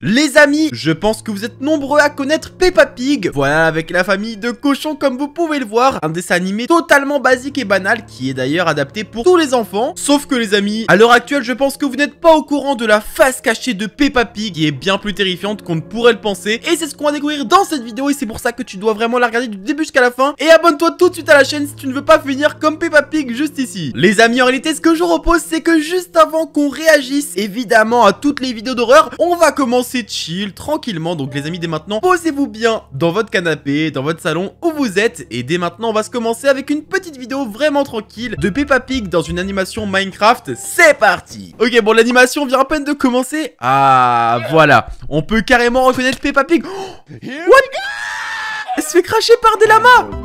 Les amis, je pense que vous êtes nombreux à connaître Peppa Pig. Voilà, avec la famille de cochons comme vous pouvez le voir, un dessin animé totalement basique et banal qui est d'ailleurs adapté pour tous les enfants. Sauf que les amis, à l'heure actuelle, je pense que vous n'êtes pas au courant de la face cachée de Peppa Pig qui est bien plus terrifiante qu'on ne pourrait le penser. Et c'est ce qu'on va découvrir dans cette vidéo et c'est pour ça que tu dois vraiment la regarder du début jusqu'à la fin. Et abonne-toi tout de suite à la chaîne si tu ne veux pas finir comme Peppa Pig juste ici. Les amis, en réalité, ce que je vous propose, c'est que juste avant qu'on réagisse évidemment à toutes les vidéos d'horreur, on va commencer c'est chill, tranquillement. Donc les amis, dès maintenant, posez-vous bien dans votre canapé, dans votre salon, où vous êtes. Et dès maintenant, on va se commencer avec une petite vidéo vraiment tranquille de Peppa Pig dans une animation Minecraft. C'est parti Ok, bon, l'animation vient à peine de commencer. Ah, voilà. On peut carrément reconnaître Peppa Pig. Oh What Elle se fait cracher par des lamas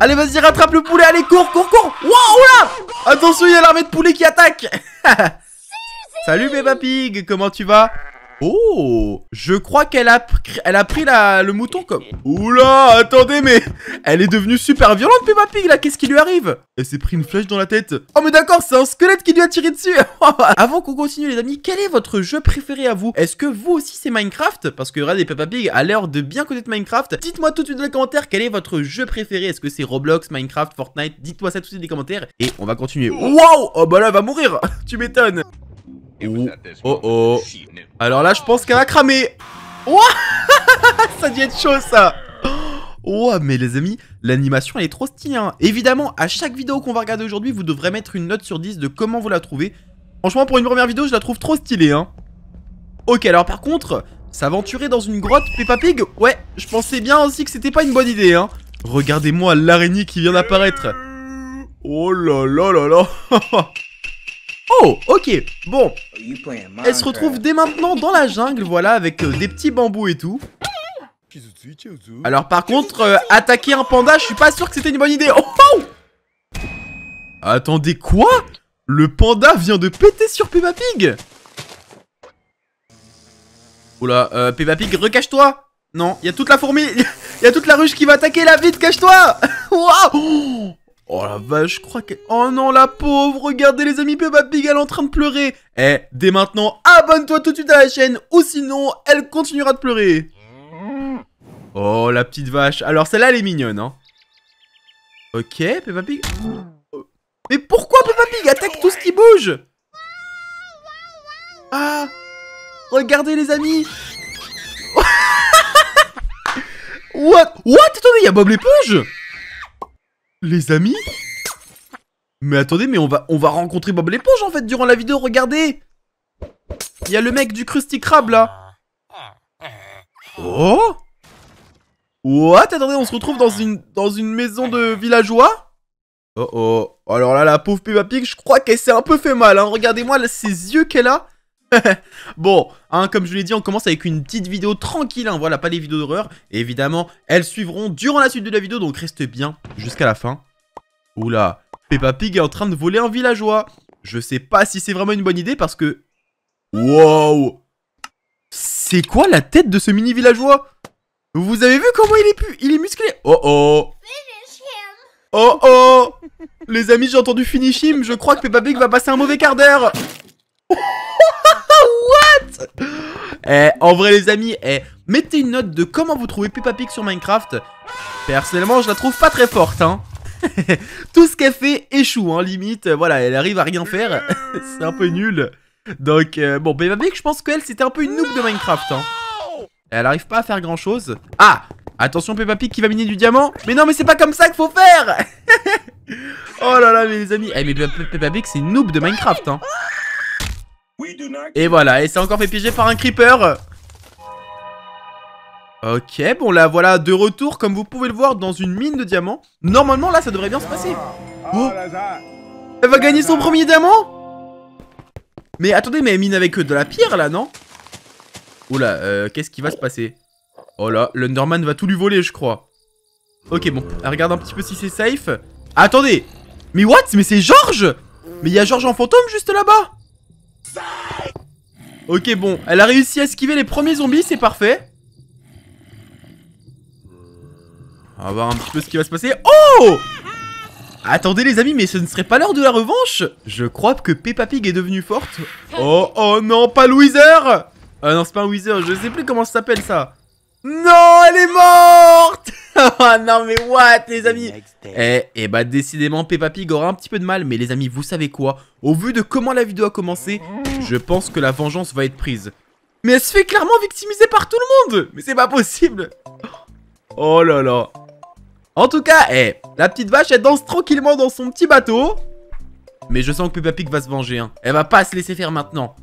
Allez, vas-y, rattrape le poulet, allez, cours, cours, cours Waouh, là Attention, il y a l'armée de poulets qui attaque Salut Peppa Pig, comment tu vas Oh Je crois qu'elle a, elle a pris la, le mouton comme... Oula, attendez, mais... Elle est devenue super violente, Peppa Pig, là Qu'est-ce qui lui arrive Elle s'est pris une flèche dans la tête. Oh, mais d'accord, c'est un squelette qui lui a tiré dessus Avant qu'on continue, les amis, quel est votre jeu préféré à vous Est-ce que vous aussi, c'est Minecraft Parce que regardez, Peppa Pig a l'heure de bien connaître Minecraft. Dites-moi tout de suite dans les commentaires quel est votre jeu préféré. Est-ce que c'est Roblox, Minecraft, Fortnite Dites-moi ça tout de suite dans les commentaires. Et on va continuer. Waouh Oh, bah là, elle va mourir Tu m'étonnes Oh oh. Alors là, je pense qu'elle va cramer. Ouah ça dit être chaud ça. Oh, mais les amis, l'animation elle est trop stylée. Hein. Évidemment, à chaque vidéo qu'on va regarder aujourd'hui, vous devrez mettre une note sur 10 de comment vous la trouvez. Franchement, pour une première vidéo, je la trouve trop stylée. Hein. Ok, alors par contre, s'aventurer dans une grotte, Peppa Pig, ouais, je pensais bien aussi que c'était pas une bonne idée. Hein. Regardez-moi l'araignée qui vient d'apparaître. Oh là là là là Oh, ok, bon. Elle se retrouve dès maintenant dans la jungle, voilà, avec euh, des petits bambous et tout. Alors par contre, euh, attaquer un panda, je suis pas sûr que c'était une bonne idée. Oh, oh Attendez, quoi Le panda vient de péter sur Peppa Pig Oula, euh, Peppa Pig, recache-toi Non, il y a toute la fourmi, il y a toute la ruche qui va attaquer la vite, cache-toi Waouh Oh la vache, je crois que... Oh non, la pauvre Regardez les amis, Peppa Pig, elle est en train de pleurer Eh, dès maintenant, abonne-toi tout de suite à la chaîne, ou sinon, elle continuera de pleurer Oh, la petite vache Alors, celle-là, elle est mignonne, hein Ok, Peppa Pig... Oh. Mais pourquoi Peppa Pig attaque tout ce qui bouge Ah Regardez les amis What What Attendez, il y a Bob l'éponge les amis Mais attendez, mais on va, on va rencontrer Bob l'éponge en fait durant la vidéo, regardez Il y a le mec du Krusty Krab là Oh What Attendez, on se retrouve dans une, dans une maison de villageois Oh oh Alors là, la pauvre Peppa Pig, je crois qu'elle s'est un peu fait mal, hein. Regardez-moi ses yeux qu'elle a bon, hein, comme je l'ai dit, on commence avec une petite vidéo tranquille, hein, voilà, pas les vidéos d'horreur. évidemment, elles suivront durant la suite de la vidéo, donc reste bien jusqu'à la fin. Oula, Peppa Pig est en train de voler un villageois. Je sais pas si c'est vraiment une bonne idée parce que... Wow C'est quoi la tête de ce mini villageois Vous avez vu comment il est pu... Il est musclé Oh oh Oh oh Les amis, j'ai entendu finish him, je crois que Peppa Pig va passer un mauvais quart d'heure Eh, en vrai les amis, eh, mettez une note de comment vous trouvez Peppa Pig sur Minecraft. Personnellement, je la trouve pas très forte, hein. Tout ce qu'elle fait échoue, hein, limite. Euh, voilà, elle arrive à rien faire. C'est un peu nul. Donc, euh, bon, Peppa Pig, je pense qu'elle, c'était un peu une noob de Minecraft, hein. Elle arrive pas à faire grand chose. Ah Attention Peppa Pig qui va miner du diamant Mais non mais c'est pas comme ça qu'il faut faire Oh là là mes les amis Eh mais Peppa Pig c'est une noob de Minecraft hein et voilà, et c'est encore fait piéger par un creeper Ok, bon là voilà de retour comme vous pouvez le voir dans une mine de diamants. Normalement là ça devrait bien se passer. Oh, oh. Elle va gagner son premier diamant Mais attendez, mais elle mine avec de la pierre là, non Oula, euh, qu'est-ce qui va se passer Oh là, l'Underman va tout lui voler je crois. Ok bon, Elle regarde un petit peu si c'est safe. Attendez Mais what Mais c'est Georges Mais il y a Georges en fantôme juste là-bas Ok, bon, elle a réussi à esquiver les premiers zombies, c'est parfait. On va voir un petit peu ce qui va se passer. Oh Attendez les amis, mais ce ne serait pas l'heure de la revanche Je crois que Peppa Pig est devenue forte. Oh, oh non, pas le Weezer Ah non, c'est pas un Weezer, je sais plus comment ça s'appelle ça. Non, elle est morte oh non mais what les amis Eh et eh bah décidément Peppa Pig aura un petit peu de mal mais les amis vous savez quoi Au vu de comment la vidéo a commencé je pense que la vengeance va être prise Mais elle se fait clairement victimiser par tout le monde Mais c'est pas possible Oh là là En tout cas eh la petite vache elle danse tranquillement dans son petit bateau Mais je sens que Peppa Pig va se venger hein. Elle va pas se laisser faire maintenant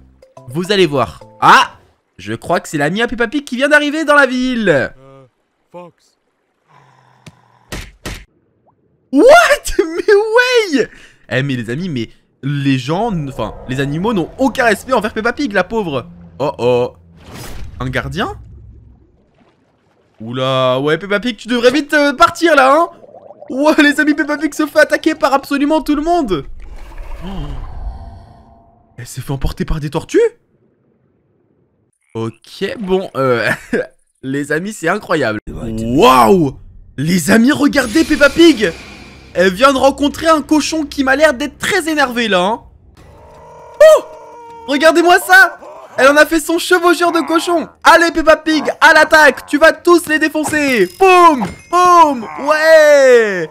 Vous allez voir Ah je crois que c'est la à Peppa Pig qui vient d'arriver dans la ville euh, Fox What Mais ouais Eh mais les amis, mais les gens, enfin, les animaux n'ont aucun respect envers Peppa Pig, la pauvre Oh oh Un gardien Oula, ouais Peppa Pig, tu devrais vite euh, partir là, hein Ouais, les amis, Peppa Pig se fait attaquer par absolument tout le monde Elle s'est fait emporter par des tortues Ok, bon, euh... les amis, c'est incroyable. Waouh Les amis, regardez Peppa Pig elle vient de rencontrer un cochon qui m'a l'air d'être très énervé là. Hein. Oh Regardez-moi ça Elle en a fait son chevaucheur de cochon Allez Peppa Pig, à l'attaque Tu vas tous les défoncer Boum Boum Ouais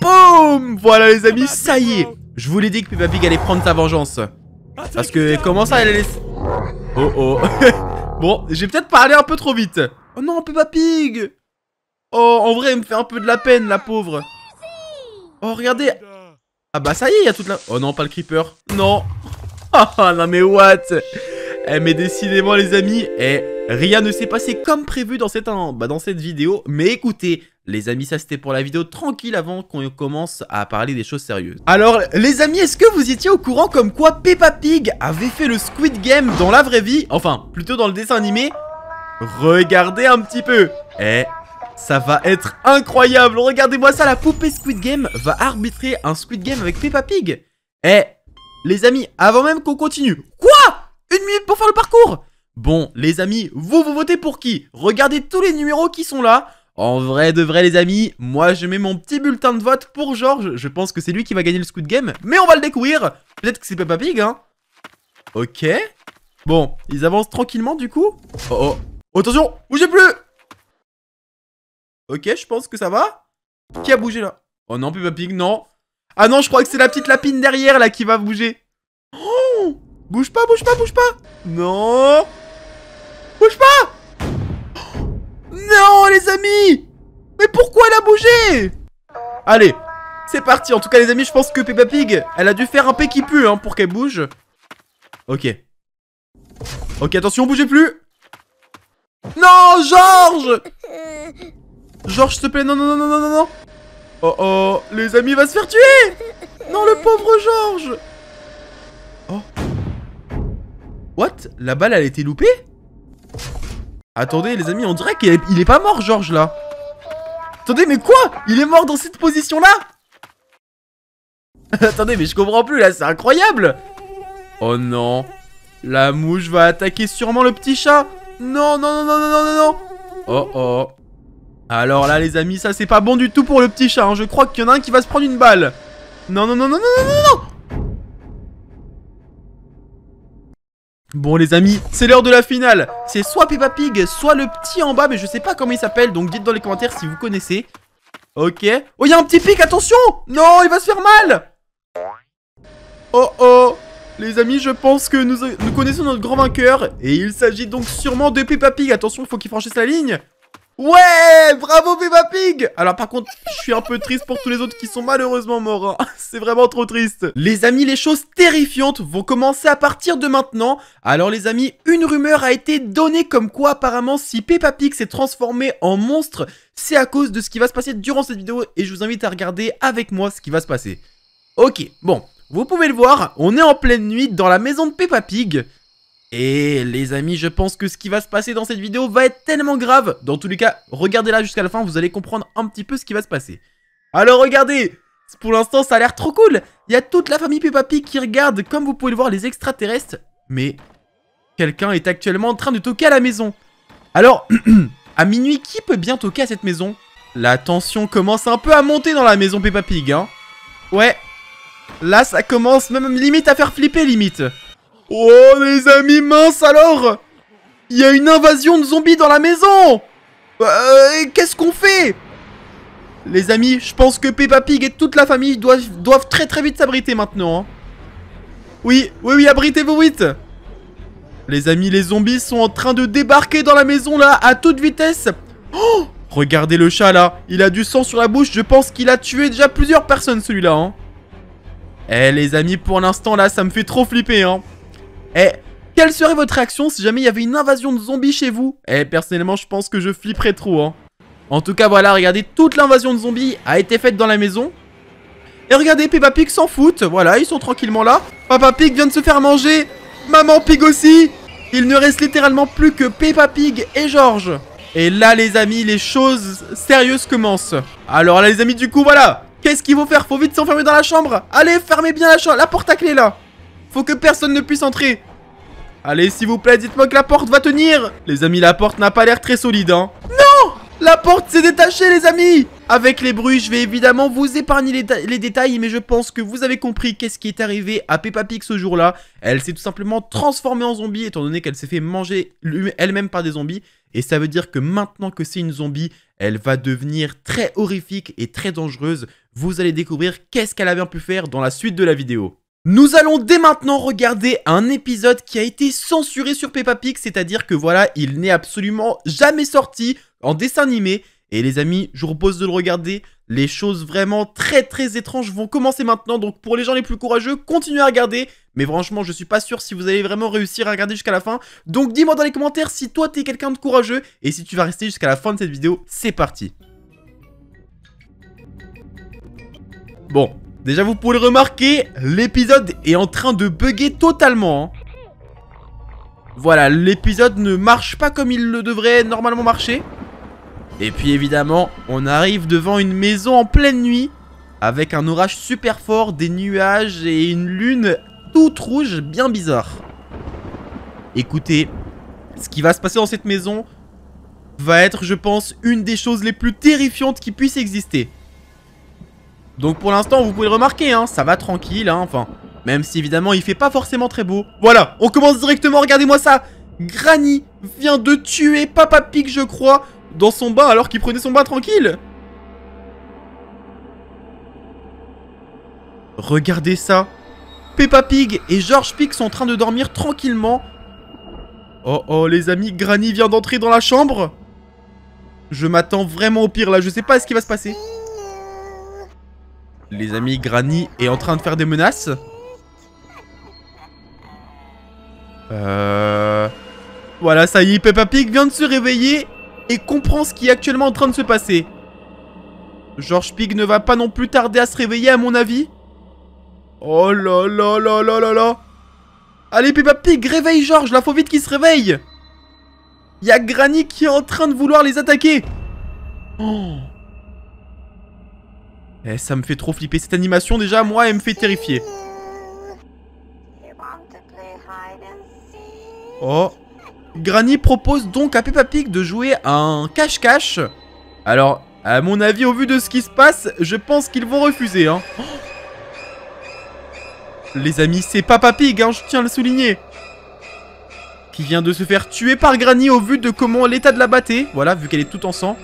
Boum Voilà les amis, ça y est Je vous l'ai dit que Peppa Pig allait prendre sa vengeance. Parce que comment ça elle allait... Oh oh Bon, j'ai peut-être parlé un peu trop vite. Oh non, Peppa Pig Oh, en vrai, elle me fait un peu de la peine, la pauvre. Oh, regardez Ah bah ça y est, il y a toute la... Oh non, pas le creeper. Non Oh non mais what eh mais décidément les amis, eh, rien ne s'est passé comme prévu dans cette, bah, dans cette vidéo. Mais écoutez, les amis, ça c'était pour la vidéo tranquille avant qu'on commence à parler des choses sérieuses. Alors, les amis, est-ce que vous étiez au courant comme quoi Peppa Pig avait fait le Squid Game dans la vraie vie Enfin, plutôt dans le dessin animé Regardez un petit peu Eh, ça va être incroyable Regardez-moi ça, la poupée Squid Game va arbitrer un Squid Game avec Peppa Pig Eh, les amis, avant même qu'on continue... Quoi Une minute pour faire le parcours Bon, les amis, vous, vous votez pour qui Regardez tous les numéros qui sont là en vrai de vrai les amis, moi je mets mon petit bulletin de vote pour Georges, je pense que c'est lui qui va gagner le Squid Game, mais on va le découvrir Peut-être que c'est Peppa Pig, hein Ok. Bon, ils avancent tranquillement du coup. Oh oh. Attention, bougez plus Ok, je pense que ça va. Qui a bougé là Oh non, Peppa Pig, non. Ah non, je crois que c'est la petite lapine derrière là qui va bouger. Oh bouge pas, bouge pas, bouge pas. Non. Bouge pas. Non, les amis. Mais pourquoi elle a bougé Allez, c'est parti. En tout cas, les amis, je pense que Peppa Pig, elle a dû faire un qui pue hein, pour qu'elle bouge. Ok. Ok, attention, bougez plus. Non, Georges George, s'il te plaît, non, non, non, non, non, non non Oh oh, les amis, va se faire tuer Non, le pauvre Georges Oh What La balle, elle a été loupée Attendez, les amis, on dirait qu'il est... pas mort, Georges, là Attendez, mais quoi Il est mort dans cette position-là Attendez, mais je comprends plus, là, c'est incroyable Oh non La mouche va attaquer sûrement le petit chat Non, non, non, non, non, non, non Oh oh alors là, les amis, ça, c'est pas bon du tout pour le petit chat. Hein. Je crois qu'il y en a un qui va se prendre une balle. Non, non, non, non, non, non, non, non Bon les amis, c'est l'heure de la finale C'est soit Peppa Pig, soit le petit en bas Mais je sais pas comment il s'appelle, donc dites dans les commentaires si vous connaissez Ok Oh il y a un petit pic, attention Non, il va se faire mal Oh oh Les amis, je pense que nous, connaissons notre grand vainqueur Et il s'agit donc sûrement de Peppa Pig Attention, il faut qu'il franchisse la ligne Ouais Bravo Peppa Pig Alors par contre, je suis un peu triste pour tous les autres qui sont malheureusement morts. Hein. C'est vraiment trop triste. Les amis, les choses terrifiantes vont commencer à partir de maintenant. Alors les amis, une rumeur a été donnée comme quoi apparemment si Peppa Pig s'est transformé en monstre, c'est à cause de ce qui va se passer durant cette vidéo et je vous invite à regarder avec moi ce qui va se passer. Ok, bon, vous pouvez le voir, on est en pleine nuit dans la maison de Peppa Pig. Et les amis, je pense que ce qui va se passer dans cette vidéo va être tellement grave. Dans tous les cas, regardez-la jusqu'à la fin, vous allez comprendre un petit peu ce qui va se passer. Alors regardez Pour l'instant, ça a l'air trop cool Il y a toute la famille Peppa Pig qui regarde, comme vous pouvez le voir, les extraterrestres. Mais quelqu'un est actuellement en train de toquer à la maison. Alors, à minuit, qui peut bien toquer à cette maison La tension commence un peu à monter dans la maison Peppa Pig, hein. Ouais, là ça commence même limite à faire flipper, limite Oh les amis, mince alors Il y a une invasion de zombies dans la maison euh, Qu'est-ce qu'on fait Les amis, je pense que Peppa Pig et toute la famille doivent, doivent très très vite s'abriter maintenant. Hein. Oui, oui, oui, abritez-vous vite Les amis, les zombies sont en train de débarquer dans la maison là, à toute vitesse oh Regardez le chat là, il a du sang sur la bouche, je pense qu'il a tué déjà plusieurs personnes celui-là. Hein. Eh les amis, pour l'instant là, ça me fait trop flipper hein eh, quelle serait votre réaction si jamais il y avait une invasion de zombies chez vous Eh, personnellement, je pense que je flipperais trop, hein. En tout cas, voilà, regardez, toute l'invasion de zombies a été faite dans la maison. Et regardez, Peppa Pig s'en fout, Voilà, ils sont tranquillement là. Papa Pig vient de se faire manger. Maman Pig aussi. Il ne reste littéralement plus que Peppa Pig et George. Et là, les amis, les choses sérieuses commencent. Alors là, les amis, du coup, voilà. Qu'est-ce qu'il faut faire Faut vite s'enfermer dans la chambre. Allez, fermez bien la, chambre, la porte à clé, là. Faut que personne ne puisse entrer Allez, s'il vous plaît, dites-moi que la porte va tenir Les amis, la porte n'a pas l'air très solide, hein Non La porte s'est détachée, les amis Avec les bruits, je vais évidemment vous épargner les, détails, mais je pense que vous avez compris qu'est-ce qui est arrivé à Peppa Pig ce jour-là. Elle s'est tout simplement transformée en zombie, étant donné qu'elle s'est fait manger elle-même par des zombies. Et ça veut dire que maintenant que c'est une zombie, elle va devenir très horrifique et très dangereuse. Vous allez découvrir qu'est-ce qu'elle avait bien pu faire dans la suite de la vidéo. Nous allons dès maintenant regarder un épisode qui a été censuré sur Peppa Pig, c'est-à-dire que voilà, il n'est absolument jamais sorti en dessin animé. Et les amis, je vous propose de le regarder. Les choses vraiment très très étranges vont commencer maintenant, donc pour les gens les plus courageux, continuez à regarder. Mais franchement, je suis pas sûr si vous allez vraiment réussir à regarder jusqu'à la fin. Donc dis-moi dans les commentaires si toi t'es quelqu'un de courageux et si tu vas rester jusqu'à la fin de cette vidéo. C'est parti Bon, Déjà, vous pouvez le remarquer, l'épisode est en train de bugger totalement. Hein. Voilà, l'épisode ne marche pas comme il le devrait normalement marcher. Et puis évidemment, on arrive devant une maison en pleine nuit, avec un orage super fort, des nuages et une lune toute rouge, bien bizarre. Écoutez, ce qui va se passer dans cette maison va être, je pense, une des choses les plus terrifiantes qui puissent exister. Donc pour l'instant, vous pouvez le remarquer, hein, ça va tranquille, hein, enfin... Même si évidemment, il fait pas forcément très beau. Voilà, on commence directement, regardez-moi ça Granny vient de tuer Papa Pig, je crois, dans son bain alors qu'il prenait son bain tranquille Regardez ça Peppa Pig et George Pig sont en train de dormir tranquillement. Oh oh les amis, Granny vient d'entrer dans la chambre. Je m'attends vraiment au pire là, je sais pas ce qui va se passer. Les amis, Granny est en train de faire des menaces Euh... Voilà, ça y est, Peppa Pig vient de se réveiller et comprend ce qui est actuellement en train de se passer. George Pig ne va pas non plus tarder à se réveiller, à mon avis. Oh là là là là là là Allez, Peppa Pig, réveille George, là, faut vite qu'il se réveille Il y a Granny qui est en train de vouloir les attaquer Oh eh, ça me fait trop flipper. Cette animation, déjà, moi, elle me fait terrifier. Oh. Granny propose donc à Peppa Pig de jouer un cache-cache. Alors, à mon avis, au vu de ce qui se passe, je pense qu'ils vont refuser. Hein. Les amis, c'est Papa Pig, hein, je tiens à le souligner. Qui vient de se faire tuer par Granny au vu de comment l'état de la battait. Voilà, vu qu'elle est toute en sang.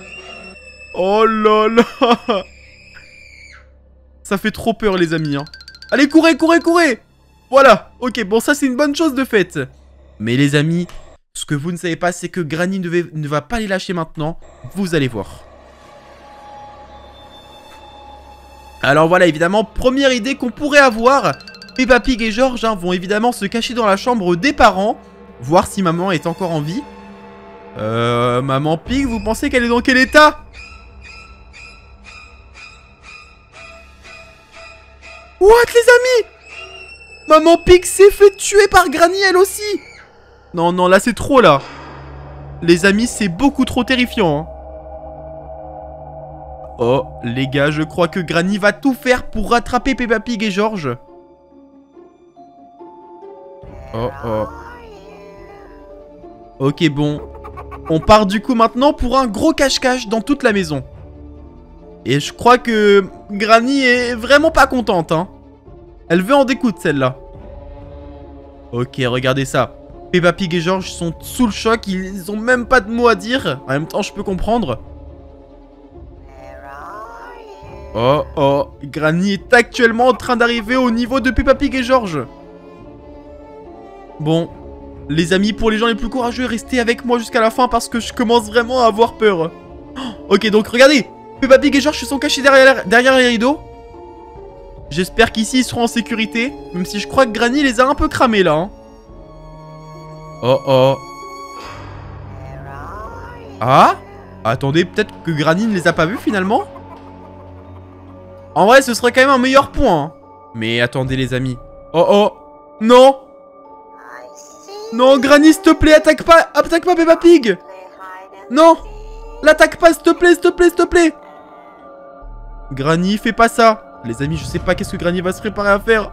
Oh là là Ça fait trop peur, les amis. Hein. Allez, courez, courez, courez Voilà Ok, bon, ça, c'est une bonne chose de fait. Mais les amis, ce que vous ne savez pas, c'est que Granny ne, va pas les lâcher maintenant. Vous allez voir. Alors voilà, évidemment, première idée qu'on pourrait avoir, Peppa Pig et George hein, vont évidemment se cacher dans la chambre des parents, voir si maman est encore en vie. Euh, maman Pig, vous pensez qu'elle est dans quel état What les amis Maman Pig s'est fait tuer par Granny elle aussi Non non là c'est trop là Les amis c'est beaucoup trop terrifiant hein. Oh les gars je crois que Granny va tout faire pour rattraper Peppa Pig et George Oh oh Ok bon On part du coup maintenant pour un gros cache-cache dans toute la maison et je crois que Granny est vraiment pas contente. Hein. Elle veut en découdre celle-là. Ok, regardez ça. Peppa Pig et George sont sous le choc, ils ont même pas de mots à dire. En même temps, je peux comprendre. Oh oh, Granny est actuellement en train d'arriver au niveau de Peppa Pig et George. Bon, les amis, pour les gens les plus courageux, restez avec moi jusqu'à la fin parce que je commence vraiment à avoir peur. Oh, ok, donc regardez, Peppa Pig et George se sont cachés derrière, les rideaux. J'espère qu'ici ils seront en sécurité, même si je crois que Granny les a un peu cramés là. Hein. Oh oh. Ah Attendez, peut-être que Granny ne les a pas vus finalement En vrai, ce serait quand même un meilleur point. Hein. Mais attendez les amis. Oh oh Non Non, Granny, s'il te plaît, attaque pas Attaque pas Peppa Pig Non L'attaque pas, s'il te plaît, s'il te plaît, s'il te plaît Granny, fais pas ça Les amis, je sais pas qu'est-ce que Granny va se préparer à faire.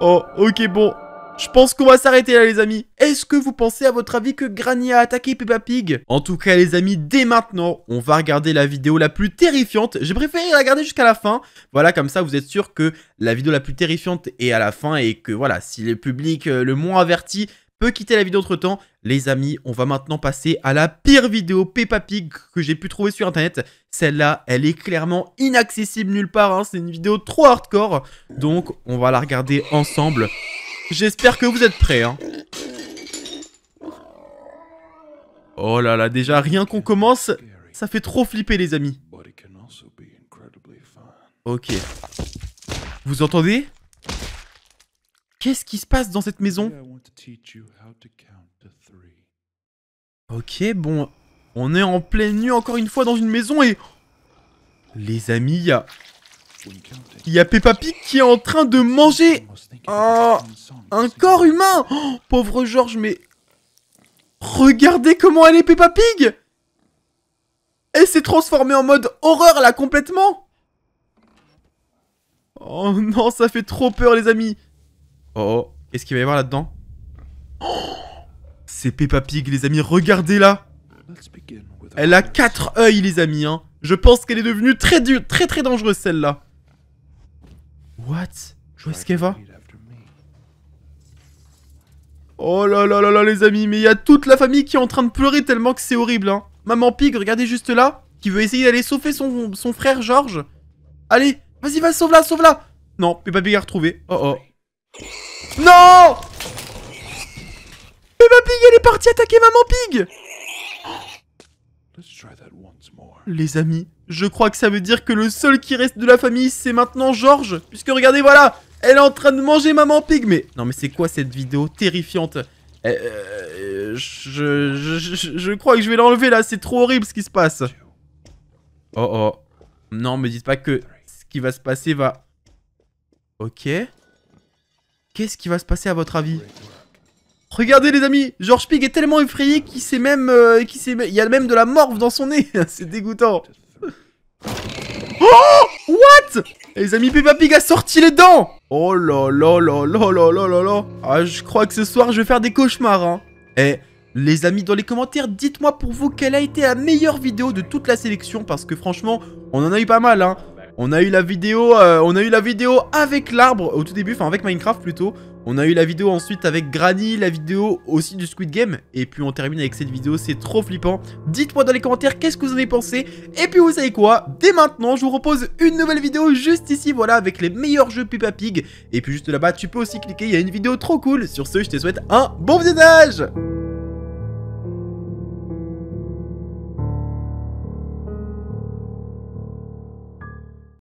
Oh, ok, bon. Je pense qu'on va s'arrêter là, les amis. Est-ce que vous pensez, à votre avis, que Granny a attaqué Peppa Pig En tout cas, les amis, dès maintenant, on va regarder la vidéo la plus terrifiante. J'ai préféré la regarder jusqu'à la fin. Voilà, comme ça, vous êtes sûr que la vidéo la plus terrifiante est à la fin et que, voilà, si le public euh, le moins averti peut quitter la vidéo entre temps. Les amis, on va maintenant passer à la pire vidéo Peppa Pig que j'ai pu trouver sur internet. Celle-là, elle est clairement inaccessible nulle part. Hein. C'est une vidéo trop hardcore. Donc, on va la regarder ensemble. J'espère que vous êtes prêts. Hein. Oh là là, déjà rien qu'on commence, ça fait trop flipper les amis. Ok. Vous entendez Qu'est-ce qui se passe dans cette maison Ok, bon, on est en pleine nuit encore une fois dans une maison et... Les amis, il y a... Il y a Peppa Pig qui est en train de manger un, corps humain oh, Pauvre Georges, mais... Regardez comment elle est Peppa Pig Elle s'est transformée en mode horreur là complètement Oh non, ça fait trop peur les amis Oh, oh. est ce qu'il va y avoir là-dedans C'est Peppa Pig, les amis. Regardez la Elle a quatre œils, les amis. Hein. Je pense qu'elle est devenue très, dure, très, très dangereuse, celle-là. What Où est-ce qu'elle va Oh là là là là, les amis. Mais il y a toute la famille qui est en train de pleurer tellement que c'est horrible. Hein. Maman Pig, regardez juste là. Qui veut essayer d'aller sauver son, son frère George Allez, vas-y, va, sauve-la, sauve-la Non, Peppa Pig a retrouvé. Oh oh. Non Mais ma pig, elle est partie attaquer maman pig Les amis, je crois que ça veut dire que le seul qui reste de la famille, c'est maintenant Georges. Puisque regardez, voilà Elle est en train de manger maman pig, mais... Non mais c'est quoi cette vidéo terrifiante euh, euh, je, crois que je vais l'enlever là, c'est trop horrible ce qui se passe. Oh oh. Non, me dites pas que ce qui va se passer va... Ok. Qu'est-ce qui va se passer à votre avis Regardez les amis, George Pig est tellement effrayé qu'il s'est même... Euh, qu'il s'est, il y a même de la morve dans son nez C'est dégoûtant Oh What Les amis, Peppa Pig a sorti les dents Oh là là là là là là là là Ah, je crois que ce soir, je vais faire des cauchemars, hein Eh, les amis, dans les commentaires, dites-moi pour vous quelle a été la meilleure vidéo de toute la sélection, parce que franchement, on en a eu pas mal, hein on a eu la vidéo, euh, on a eu la vidéo avec l'arbre au tout début, enfin avec Minecraft plutôt. On a eu la vidéo ensuite avec Granny, la vidéo aussi du Squid Game. Et puis on termine avec cette vidéo, c'est trop flippant. Dites-moi dans les commentaires qu'est-ce que vous en avez pensé. Et puis vous savez quoi Dès maintenant, je vous propose une nouvelle vidéo juste ici, voilà, avec les meilleurs jeux Pupa Pig. Et puis juste là-bas, tu peux aussi cliquer, il y a une vidéo trop cool. Sur ce, je te souhaite un bon visionnage